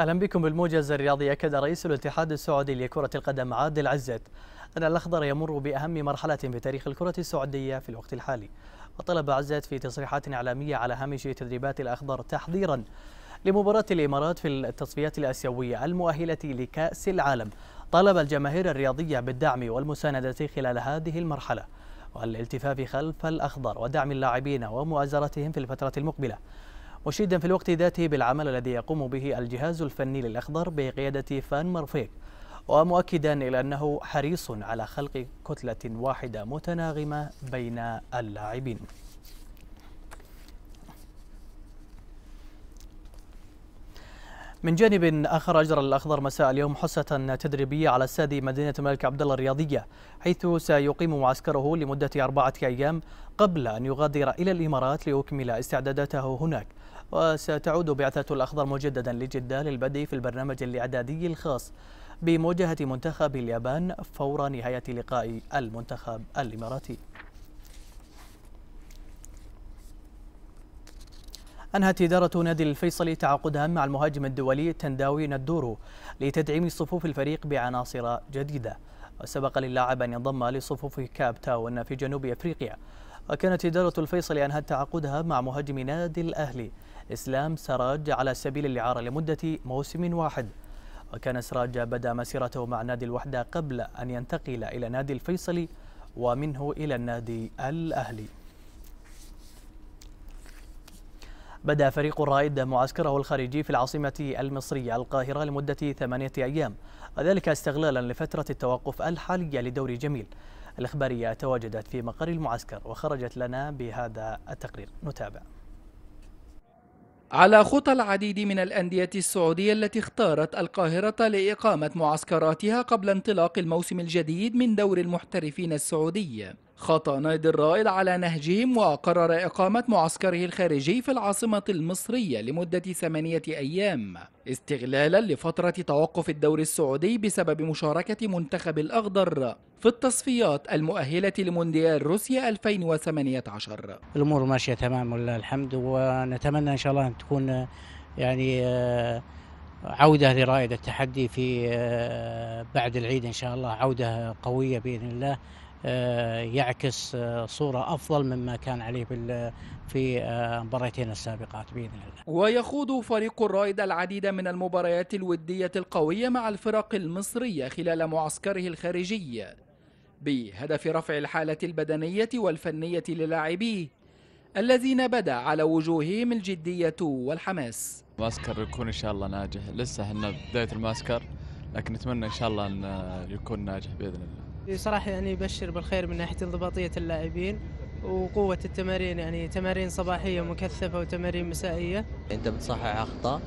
اهلا بكم بالموجز الرياضي اكد رئيس الاتحاد السعودي لكره القدم عادل عزت ان الاخضر يمر باهم مرحله في تاريخ الكره السعوديه في الوقت الحالي وطلب عزت في تصريحات اعلاميه على هامش تدريبات الاخضر تحضيرا لمباراه الامارات في التصفيات الاسيويه المؤهله لكاس العالم طالب الجماهير الرياضيه بالدعم والمسانده خلال هذه المرحله والالتفاف خلف الاخضر ودعم اللاعبين ومؤازرتهم في الفتره المقبله مشيدا في الوقت ذاته بالعمل الذي يقوم به الجهاز الفني للأخضر بقيادة فان مرفيك ومؤكدا إلى أنه حريص على خلق كتلة واحدة متناغمة بين اللاعبين من جانب آخر أجرى الأخضر مساء اليوم حصة تدريبية على استاد مدينة الملك عبد الله الرياضية حيث سيقيم معسكره لمدة أربعة أيام قبل أن يغادر إلى الإمارات ليكمل استعداداته هناك وستعود بعثة الأخضر مجددا لجدة للبدء في البرنامج الإعدادي الخاص بمواجهة منتخب اليابان فور نهاية لقاء المنتخب الإماراتي أنهت إدارة نادي الفيصلي تعاقدها مع المهاجم الدولي تنداوي ندورو لتدعيم صفوف الفريق بعناصر جديدة وسبق للاعب أن ينضم لصفوف كاب تاون في جنوب أفريقيا وكانت إدارة الفيصل أنهت تعاقدها مع مهاجم نادي الأهلي إسلام سراج على سبيل الإعارة لمدة موسم واحد وكان سراج بدأ مسيرته مع نادي الوحدة قبل أن ينتقل إلى نادي الفيصلي ومنه إلى النادي الأهلي بدأ فريق الرائد معسكره الخارجي في العاصمة المصرية القاهرة لمدة ثمانية أيام وذلك استغلالا لفترة التوقف الحالية لدوري جميل الإخبارية تواجدت في مقر المعسكر وخرجت لنا بهذا التقرير نتابع على خطى العديد من الأندية السعودية التي اختارت القاهرة لإقامة معسكراتها قبل انطلاق الموسم الجديد من دور المحترفين السعودي خطى نادي الرائد على نهجهم وقرر إقامة معسكره الخارجي في العاصمة المصرية لمدة ثمانية أيام استغلالا لفترة توقف الدوري السعودي بسبب مشاركة منتخب الأخضر في التصفيات المؤهلة لمونديال روسيا 2018 الأمور ماشية تمام ولله الحمد ونتمنى إن شاء الله أن تكون آه، يعني آه، عودة لرائد التحدي في آه، بعد العيد إن شاء الله عودة قوية بإذن الله آه، يعكس آه، صورة أفضل مما كان عليه في آه، مباريتين السابقات بإذن الله ويخوض فريق الرائد العديد من المباريات الودية القوية مع الفرق المصرية خلال معسكره الخارجي بهدف رفع الحالة البدنية والفنية للاعبيه الذين بدا على وجوههم الجدية والحماس معسكر يكون إن شاء الله ناجح لسه احنا بداية المعسكر لكن نتمنى إن شاء الله أن يكون ناجح بإذن الله بصراحة يعني يبشر يعني بالخير من ناحية انضباطية اللاعبين وقوة التمارين يعني تمارين صباحية مكثفة وتمارين مسائية أنت بتصحح أخطاء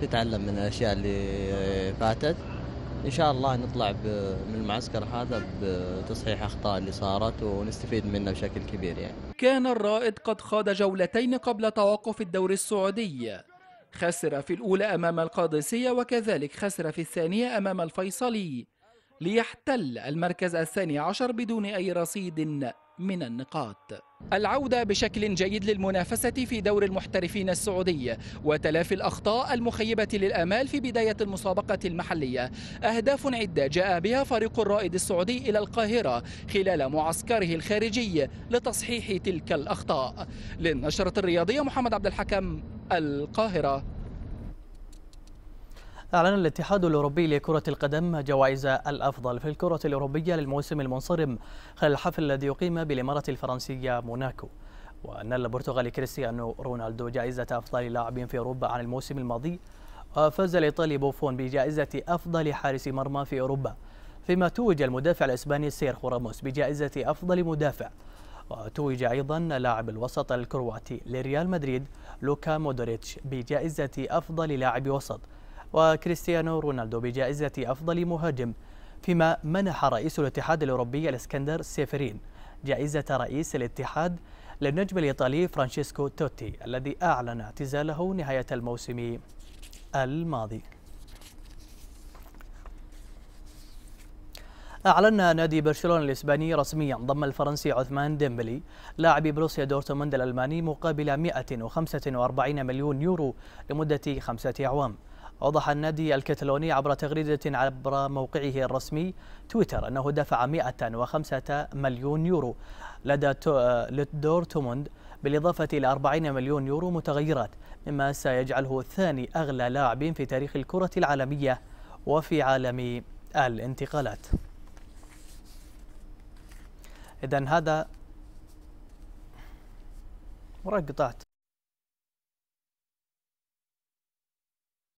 تتعلم من الأشياء اللي فاتت إن شاء الله نطلع من المعسكر هذا بتصحيح أخطاء اللي صارت ونستفيد منه بشكل كبير يعني كان الرائد قد خاض جولتين قبل توقف الدوري السعودي خسر في الأولى أمام القادسية وكذلك خسر في الثانية أمام الفيصلي ليحتل المركز الثاني عشر بدون أي رصيد من النقاط العودة بشكل جيد للمنافسة في دور المحترفين السعودي وتلافي الأخطاء المخيبة للآمال في بداية المسابقة المحلية أهداف عدة جاء بها فريق الرائد السعودي إلى القاهرة خلال معسكره الخارجي لتصحيح تلك الأخطاء للنشرة الرياضية محمد عبد الحكم القاهرة أعلن الاتحاد الأوروبي لكرة القدم جوائز الأفضل في الكرة الأوروبية للموسم المنصرم خلال الحفل الذي يقيم بالإمارة الفرنسية موناكو ونال البرتغالي كريستيانو رونالدو جائزة أفضل لاعب في أوروبا عن الموسم الماضي وفاز الإيطالي بوفون بجائزة أفضل حارس مرمى في أوروبا فيما توج المدافع الإسباني سيرخو راموس بجائزة أفضل مدافع وتوج أيضا لاعب الوسط الكرواتي لريال مدريد لوكا مودريتش بجائزة أفضل لاعب وسط وكريستيانو رونالدو بجائزة أفضل مهاجم فيما منح رئيس الاتحاد الأوروبي الإسكندر سيفرين جائزة رئيس الاتحاد للنجم الإيطالي فرانشيسكو توتي الذي أعلن اعتزاله نهاية الموسم الماضي أعلن نادي برشلونة الإسباني رسميا ضم الفرنسي عثمان ديمبلي لاعب بروسيا دورتموند الألماني مقابل 145 مليون يورو لمدة خمسة أعوام أوضح النادي الكتالوني عبر تغريدة عبر موقعه الرسمي تويتر أنه دفع 105 مليون يورو لدى دورتموند بالإضافة إلى 40 مليون يورو متغيرات مما سيجعله ثاني أغلى لاعب في تاريخ الكرة العالمية وفي عالم الانتقالات إذا هذا وراك قطعت